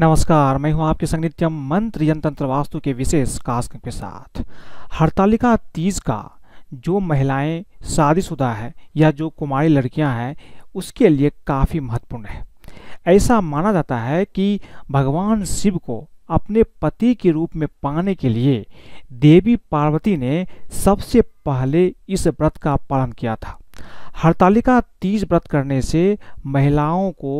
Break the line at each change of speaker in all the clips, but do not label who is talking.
नमस्कार मैं हूं आपके संग नित्यम मंत्र यंत्र वास्तु के विशेष कास्क के साथ हड़तालिका तीज का जो महिलाएं शादीशुदा है या जो कुमारी लड़कियां हैं उसके लिए काफ़ी महत्वपूर्ण है ऐसा माना जाता है कि भगवान शिव को अपने पति के रूप में पाने के लिए देवी पार्वती ने सबसे पहले इस व्रत का पालन किया था हड़तालिका तीज व्रत करने से महिलाओं को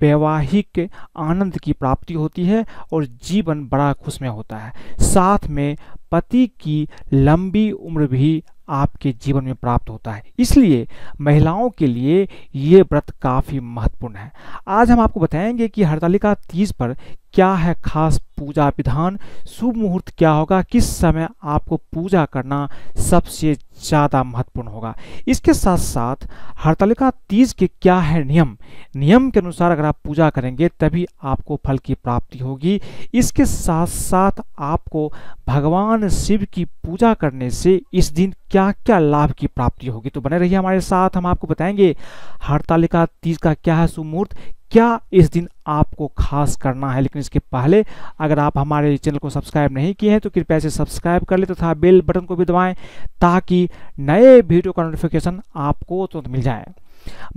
वैवाहिक आनंद की प्राप्ति होती है और जीवन बड़ा खुशमय होता है साथ में पति की लंबी उम्र भी आपके जीवन में प्राप्त होता है इसलिए महिलाओं के लिए ये व्रत काफ़ी महत्वपूर्ण है आज हम आपको बताएंगे कि हड़तालिका तीज पर क्या है खास पूजा विधान शुभ मुहूर्त क्या होगा किस समय आपको पूजा करना सबसे ज़्यादा महत्वपूर्ण होगा इसके साथ साथ हड़तालिका तीज के क्या है नियम नियम के अनुसार अगर आप पूजा करेंगे तभी आपको फल की प्राप्ति होगी इसके साथ साथ आपको भगवान शिव की पूजा करने से इस दिन क्या क्या लाभ की प्राप्ति होगी तो बने रहिए हमारे साथ हम आपको बताएंगे हड़तालिका तीज का क्या है शुभ मुहूर्त क्या इस दिन आपको खास करना है लेकिन इसके पहले अगर आप हमारे चैनल को सब्सक्राइब नहीं किए हैं तो कृपया इसे सब्सक्राइब कर लें तथा तो बेल बटन को भी दबाएं ताकि नए वीडियो का नोटिफिकेशन आपको तुरंत तो मिल जाए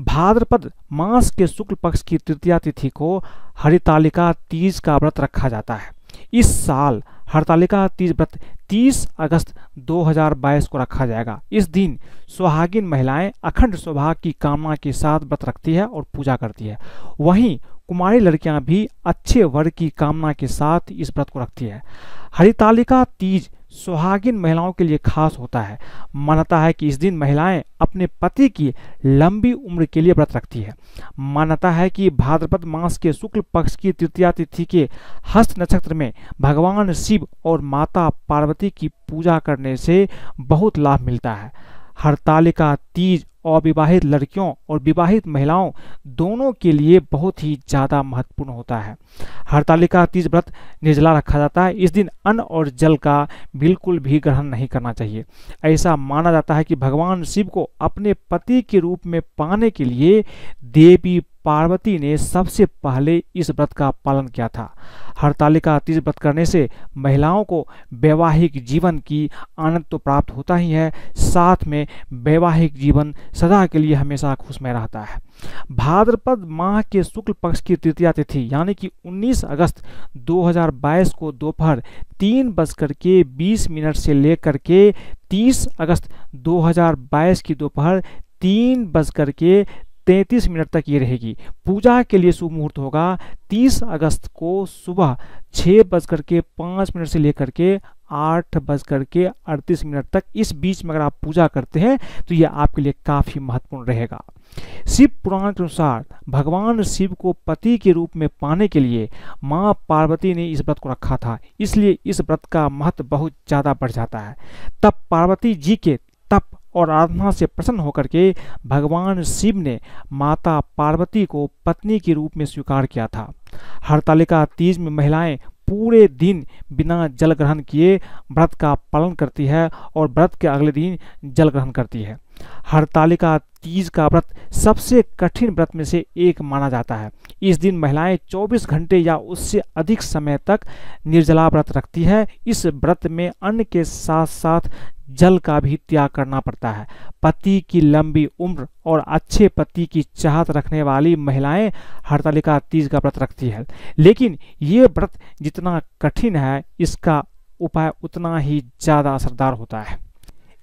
भाद्रपद मास के शुक्ल पक्ष की तृतीया तिथि को हरितालिका तीज का व्रत रखा जाता है इस साल हड़तालिका तीज व्रत 30 अगस्त 2022 को रखा जाएगा इस दिन सुहागिन महिलाएं अखंड सौभाग्य की कामना के साथ व्रत रखती है और पूजा करती है वहीं कुमारी लड़कियां भी अच्छे वर्ग की कामना के साथ इस व्रत को रखती है हरितालिका तीज सुहागिन महिलाओं के लिए खास होता है मान्यता है कि इस दिन महिलाएं अपने पति की लंबी उम्र के लिए व्रत रखती है मान्यता है कि भाद्रपद मास के शुक्ल पक्ष की तृतीया तिथि के हस्त नक्षत्र में भगवान शिव और माता पार्वती की पूजा करने से बहुत लाभ मिलता है हरतालिका तीज अविवाहित लड़कियों और विवाहित महिलाओं दोनों के लिए बहुत ही ज़्यादा महत्वपूर्ण होता है हड़तालिका तीज व्रत निर्जला रखा जाता है इस दिन अन्न और जल का बिल्कुल भी ग्रहण नहीं करना चाहिए ऐसा माना जाता है कि भगवान शिव को अपने पति के रूप में पाने के लिए देवी पार्वती ने सबसे पहले इस व्रत का पालन किया था हड़तालिका तीज व्रत करने से महिलाओं को वैवाहिक जीवन की आनंद तो प्राप्त होता ही है साथ में वैवाहिक जीवन सदा के लिए हमेशा खुशमय रहता है भाद्रपद माह के शुक्ल पक्ष की तृतीया तिथि यानी कि 19 अगस्त 2022 को दोपहर तीन बजकर के बीस मिनट से लेकर के 30 अगस्त 2022 की दोपहर तीन बजकर के तैंतीस मिनट तक ये रहेगी पूजा के लिए शुभ मुहूर्त होगा तीस अगस्त को सुबह छः बज के पाँच मिनट से लेकर के आठ बज के अड़तीस मिनट तक इस बीच में अगर आप पूजा करते हैं तो ये आपके लिए काफ़ी महत्वपूर्ण रहेगा शिव पुराण के अनुसार भगवान शिव को पति के रूप में पाने के लिए माँ पार्वती ने इस व्रत को रखा था इसलिए इस व्रत का महत्व बहुत ज़्यादा बढ़ जाता है तब पार्वती जी के तप और आराधना से प्रसन्न होकर के भगवान शिव ने माता पार्वती को पत्नी के रूप में स्वीकार किया था हरतालिका तीज में महिलाएं पूरे दिन बिना जल ग्रहण किए व्रत का पालन करती है और व्रत के अगले दिन जल ग्रहण करती है हड़तालिका तीज का व्रत सबसे कठिन व्रत में से एक माना जाता है इस दिन महिलाएं 24 घंटे या उससे अधिक समय तक निर्जला व्रत रखती है इस व्रत में अन्न के साथ साथ जल का भी त्याग करना पड़ता है पति की लंबी उम्र और अच्छे पति की चाहत रखने वाली महिलाएं हड़तालिका तीज का व्रत रखती है लेकिन ये व्रत जितना कठिन है इसका उपाय उतना ही ज़्यादा असरदार होता है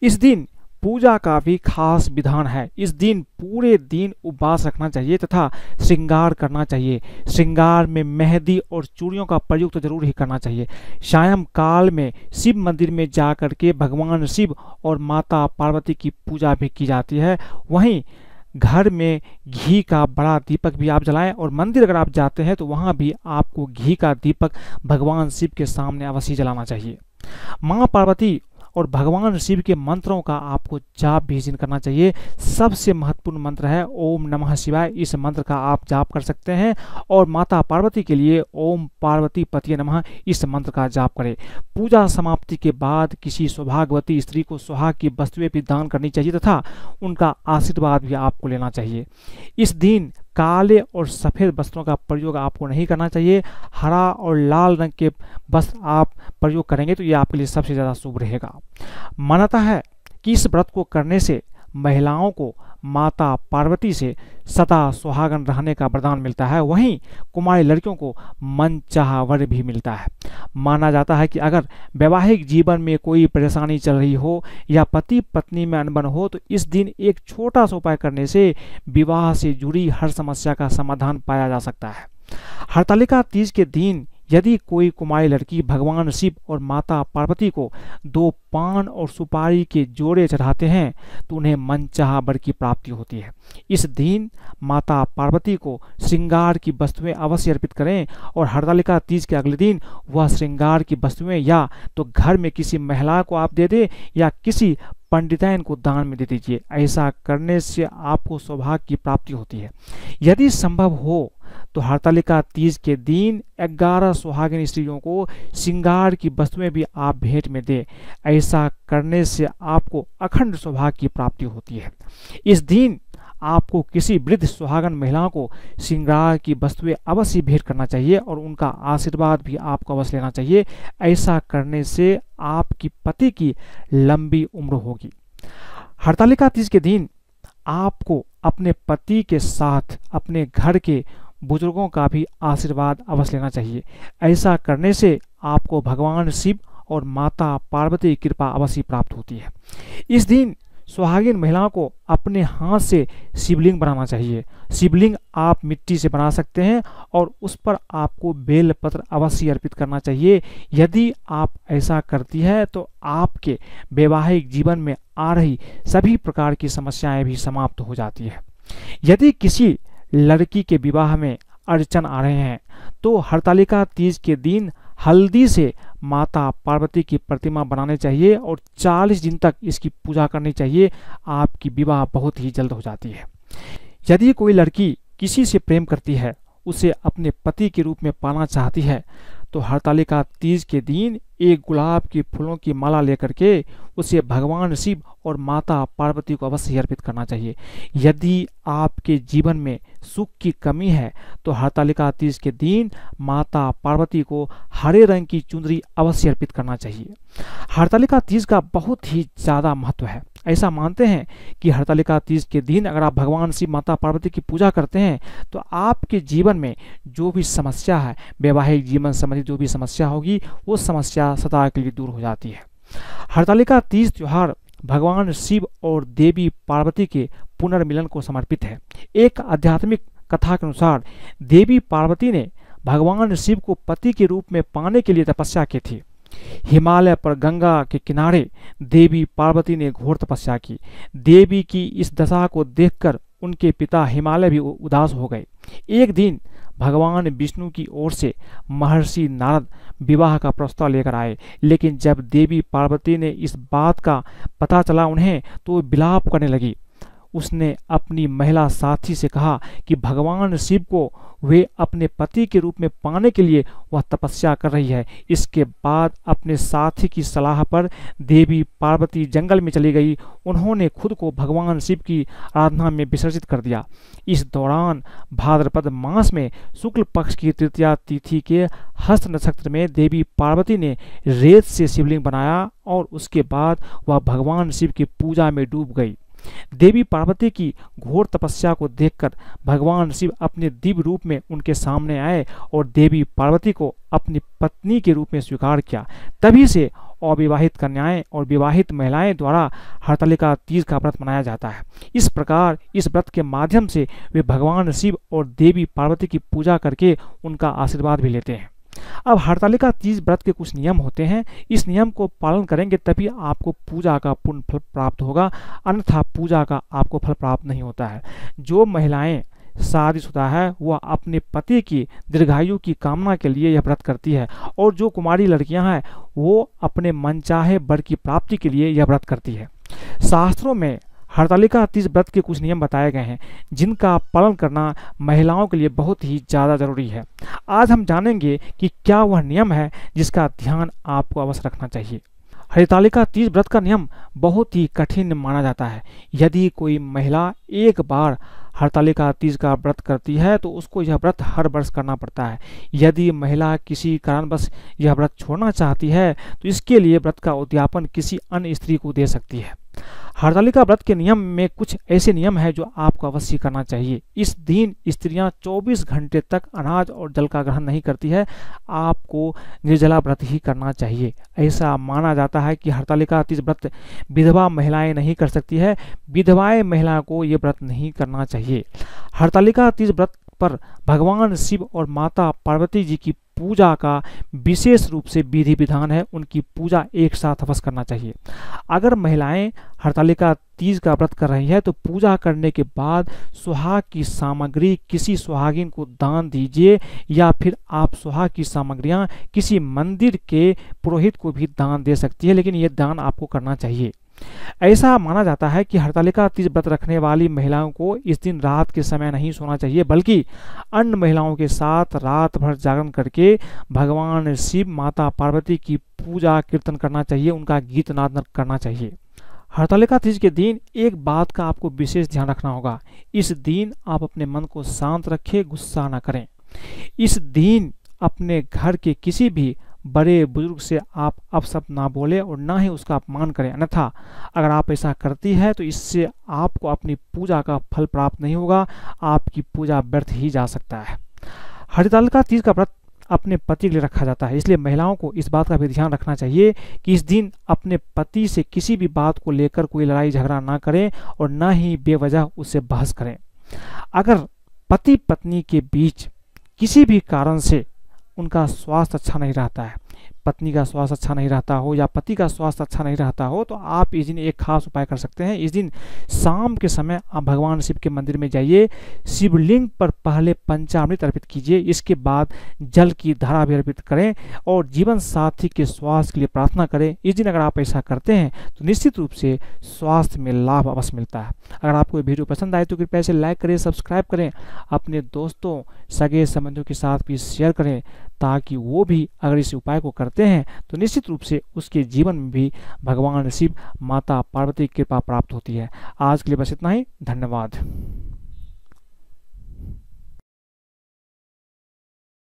इस दिन पूजा का भी खास विधान है इस दिन पूरे दिन उपवास रखना चाहिए तथा श्रृंगार करना चाहिए श्रृंगार में मेहंदी और चूड़ियों का प्रयोग तो जरूर ही करना चाहिए सायं काल में शिव मंदिर में जा कर के भगवान शिव और माता पार्वती की पूजा भी की जाती है वहीं घर में घी का बड़ा दीपक भी आप जलाएं और मंदिर अगर आप जाते हैं तो वहाँ भी आपको घी का दीपक भगवान शिव के सामने अवश्य जलाना चाहिए माँ पार्वती और भगवान शिव के मंत्रों का आपको जाप भी जिन करना चाहिए सबसे महत्वपूर्ण मंत्र है ओम नमः शिवाय इस मंत्र का आप जाप कर सकते हैं और माता पार्वती के लिए ओम पार्वती पति नमः इस मंत्र का जाप करें पूजा समाप्ति के बाद किसी सौभाग्यवती स्त्री को सुहाग की वस्तुएं भी दान करनी चाहिए तथा उनका आशीर्वाद भी आपको लेना चाहिए इस दिन काले और सफ़ेद वस्त्रों का प्रयोग आपको नहीं करना चाहिए हरा और लाल रंग के वस्त्र आप प्रयोग करेंगे तो ये आपके लिए सबसे ज़्यादा शुभ रहेगा मान्यता है कि इस व्रत को करने से महिलाओं को माता पार्वती से सदा सुहागन रहने का वरदान मिलता है वहीं कुमारी लड़कियों को मन चाह वर भी मिलता है माना जाता है कि अगर वैवाहिक जीवन में कोई परेशानी चल रही हो या पति पत्नी में अनबन हो तो इस दिन एक छोटा सा उपाय करने से विवाह से जुड़ी हर समस्या का समाधान पाया जा सकता है हड़तालिका तीज के दिन यदि कोई कुमारी लड़की भगवान शिव और माता पार्वती को दो पान और सुपारी के जोड़े चढ़ाते हैं तो उन्हें मनचाह वर की प्राप्ति होती है इस दिन माता पार्वती को श्रृंगार की वस्तुएं अवश्य अर्पित करें और हरतालिका तीज के अगले दिन वह श्रृंगार की वस्तुएं या तो घर में किसी महिला को आप दे दें या किसी पंडिताइन को दान में दे दीजिए ऐसा करने से आपको सौभाग्य की प्राप्ति होती है यदि संभव हो तो हड़तालिका तीज के दिन ग्यारह सुहागिन स्त्रियों को श्रृंगार की वस्तुएं भी आप भेंट में दें ऐसा करने से आपको अखंड सौभाग्य की प्राप्ति होती है इस दिन आपको किसी वृद्ध सुहागन महिलाओं को श्रृंगार की वस्तुएं अवश्य भेंट करना चाहिए और उनका आशीर्वाद भी आपको अवश्य लेना चाहिए ऐसा करने से आपकी पति की लंबी उम्र होगी हड़तालिका तीज के दिन आपको अपने पति के साथ अपने घर के बुजुर्गों का भी आशीर्वाद अवश्य लेना चाहिए ऐसा करने से आपको भगवान शिव और माता पार्वती की कृपा अवश्य प्राप्त होती है इस दिन सुहागिन महिलाओं को अपने हाथ से शिवलिंग बनाना चाहिए शिवलिंग आप मिट्टी से बना सकते हैं और उस पर आपको बेल पत्र अवश्य अर्पित करना चाहिए यदि आप ऐसा करती है तो आपके वैवाहिक जीवन में आ रही सभी प्रकार की समस्याएं भी समाप्त हो जाती है यदि किसी लड़की के विवाह में अड़चन आ रहे हैं तो हड़तालिका तीज के दिन हल्दी से माता पार्वती की प्रतिमा बनाने चाहिए और 40 दिन तक इसकी पूजा करनी चाहिए आपकी विवाह बहुत ही जल्द हो जाती है यदि कोई लड़की किसी से प्रेम करती है उसे अपने पति के रूप में पाना चाहती है तो हड़तालिका तीज के दिन एक गुलाब के फूलों की माला लेकर के उसे भगवान शिव और माता पार्वती को अवश्य अर्पित करना चाहिए यदि आपके जीवन में सुख की कमी है तो हड़तालिका तीज के दिन माता पार्वती को हरे रंग की चुंदरी अवश्य अर्पित करना चाहिए हड़तालिका तीज का बहुत ही ज़्यादा महत्व है ऐसा मानते हैं कि हड़तालिका तीज के दिन अगर आप भगवान शिव माता पार्वती की पूजा करते हैं तो आपके जीवन में जो भी समस्या है वैवाहिक जीवन संबंधी जो भी समस्या होगी वो समस्या सदा के लिए दूर हो जाती है हड़तालिका तीज त्यौहार भगवान शिव और देवी पार्वती के पुनर्मिलन को समर्पित है एक आध्यात्मिक कथा के अनुसार देवी पार्वती ने भगवान शिव को पति के रूप में पाने के लिए तपस्या की थी हिमालय पर गंगा के किनारे देवी पार्वती ने घोर तपस्या की देवी की इस दशा को देखकर उनके पिता हिमालय भी उदास हो गए एक दिन भगवान विष्णु की ओर से महर्षि नारद विवाह का प्रस्ताव लेकर आए लेकिन जब देवी पार्वती ने इस बात का पता चला उन्हें तो विलाप करने लगी उसने अपनी महिला साथी से कहा कि भगवान शिव को वे अपने पति के रूप में पाने के लिए वह तपस्या कर रही है इसके बाद अपने साथी की सलाह पर देवी पार्वती जंगल में चली गई उन्होंने खुद को भगवान शिव की आराधना में विसर्जित कर दिया इस दौरान भाद्रपद मास में शुक्ल पक्ष की तृतीया तिथि के हस्त नक्षत्र में देवी पार्वती ने रेत से शिवलिंग बनाया और उसके बाद वह भगवान शिव की पूजा में डूब गई देवी पार्वती की घोर तपस्या को देखकर भगवान शिव अपने दिव्य रूप में उनके सामने आए और देवी पार्वती को अपनी पत्नी के रूप में स्वीकार किया तभी से अविवाहित कन्याएं और विवाहित महिलाएं द्वारा हड़तालिका तीज का व्रत मनाया जाता है इस प्रकार इस व्रत के माध्यम से वे भगवान शिव और देवी पार्वती की पूजा करके उनका आशीर्वाद भी लेते हैं अब हड़तालिका तीज व्रत के कुछ नियम होते हैं इस नियम को पालन करेंगे तभी आपको पूजा का पूर्ण फल प्राप्त होगा अन्यथा पूजा का आपको फल प्राप्त नहीं होता है जो महिलाएं शादीशुदा है वह अपने पति की दीर्घायु की कामना के लिए यह व्रत करती है और जो कुमारी लड़कियां हैं वो अपने मनचाहे वर की प्राप्ति के लिए यह व्रत करती है शास्त्रों में हड़तालिका तीज व्रत के कुछ नियम बताए गए हैं जिनका पालन करना महिलाओं के लिए बहुत ही ज़्यादा ज़रूरी है आज हम जानेंगे कि क्या वह नियम है जिसका ध्यान आपको अवश्य रखना चाहिए हरितालिका तीज व्रत का नियम बहुत ही कठिन माना जाता है यदि कोई महिला एक बार हड़तालिका तीज का व्रत करती है तो उसको यह व्रत हर वर्ष करना पड़ता है यदि महिला किसी कारणवश यह व्रत छोड़ना चाहती है तो इसके लिए व्रत का उद्यापन किसी अन्य स्त्री को दे सकती है हड़तालिका व्रत के नियम में कुछ ऐसे नियम हैं जो आपको अवश्य करना चाहिए इस दिन स्त्रियां 24 घंटे तक अनाज और जल का ग्रहण नहीं करती है आपको निर्जला व्रत ही करना चाहिए ऐसा माना जाता है कि हड़तालिका तीज व्रत विधवा महिलाएं नहीं कर सकती है विधवाएं महिलाओं को ये व्रत नहीं करना चाहिए चाहिए हड़तालिका तीज व्रत पर भगवान शिव और माता पार्वती जी की पूजा का विशेष रूप से विधि विधान है उनकी पूजा एक साथ अवश्य करना चाहिए अगर महिलाएं हड़तालिका तीज का व्रत कर रही है तो पूजा करने के बाद सुहाग की सामग्री किसी सुहागिन को दान दीजिए या फिर आप सुहाग की सामग्रियां किसी मंदिर के पुरोहित को भी दान दे सकती है लेकिन ये दान आपको करना चाहिए ऐसा माना जाता है कि हड़तालिका तीज व्रत रखने वाली महिलाओं को इस दिन रात के समय नहीं सोना चाहिए बल्कि अन्य महिलाओं के साथ रात भर जागरण करके भगवान शिव माता पार्वती की पूजा कीर्तन करना चाहिए उनका गीत नाद करना चाहिए हड़तालिका तीज के दिन एक बात का आपको विशेष ध्यान रखना होगा इस दिन आप अपने मन को शांत रखें गुस्सा ना करें इस दिन अपने घर के किसी भी बड़े बुजुर्ग से आप अब सब ना बोले और ना ही उसका अपमान करें अन्यथा अगर आप ऐसा करती है तो इससे आपको अपनी पूजा का फल प्राप्त नहीं होगा आपकी पूजा व्यर्थ ही जा सकता है हरिताल का तीज का व्रत अपने पति के लिए रखा जाता है इसलिए महिलाओं को इस बात का भी ध्यान रखना चाहिए कि इस दिन अपने पति से किसी भी बात को लेकर कोई लड़ाई झगड़ा ना करें और ना ही बेवजह उससे बहस करें अगर पति पत्नी के बीच किसी भी कारण से उनका स्वास्थ्य अच्छा नहीं रहता है पत्नी का स्वास्थ्य अच्छा नहीं रहता हो या पति का स्वास्थ्य अच्छा नहीं रहता हो तो आप इस दिन एक खास उपाय कर सकते हैं इस दिन शाम के समय आप भगवान शिव के मंदिर में जाइए शिवलिंग पर पहले पंचामृत अर्पित कीजिए इसके बाद जल की धारा भी अर्पित करें और जीवन साथी के स्वास्थ्य के लिए प्रार्थना करें इस दिन अगर आप ऐसा करते हैं तो निश्चित रूप से स्वास्थ्य में लाभ अवश्य मिलता है अगर आपको वीडियो पसंद आए तो कृपया इसे लाइक करें सब्सक्राइब करें अपने दोस्तों सगे संबंधियों के साथ भी शेयर करें ताकि वो भी अगर इस उपाय को करते करते हैं तो निश्चित रूप से उसके जीवन में भी भगवान शिव माता पार्वती की कृपा प्राप्त होती है आज के लिए बस इतना ही धन्यवाद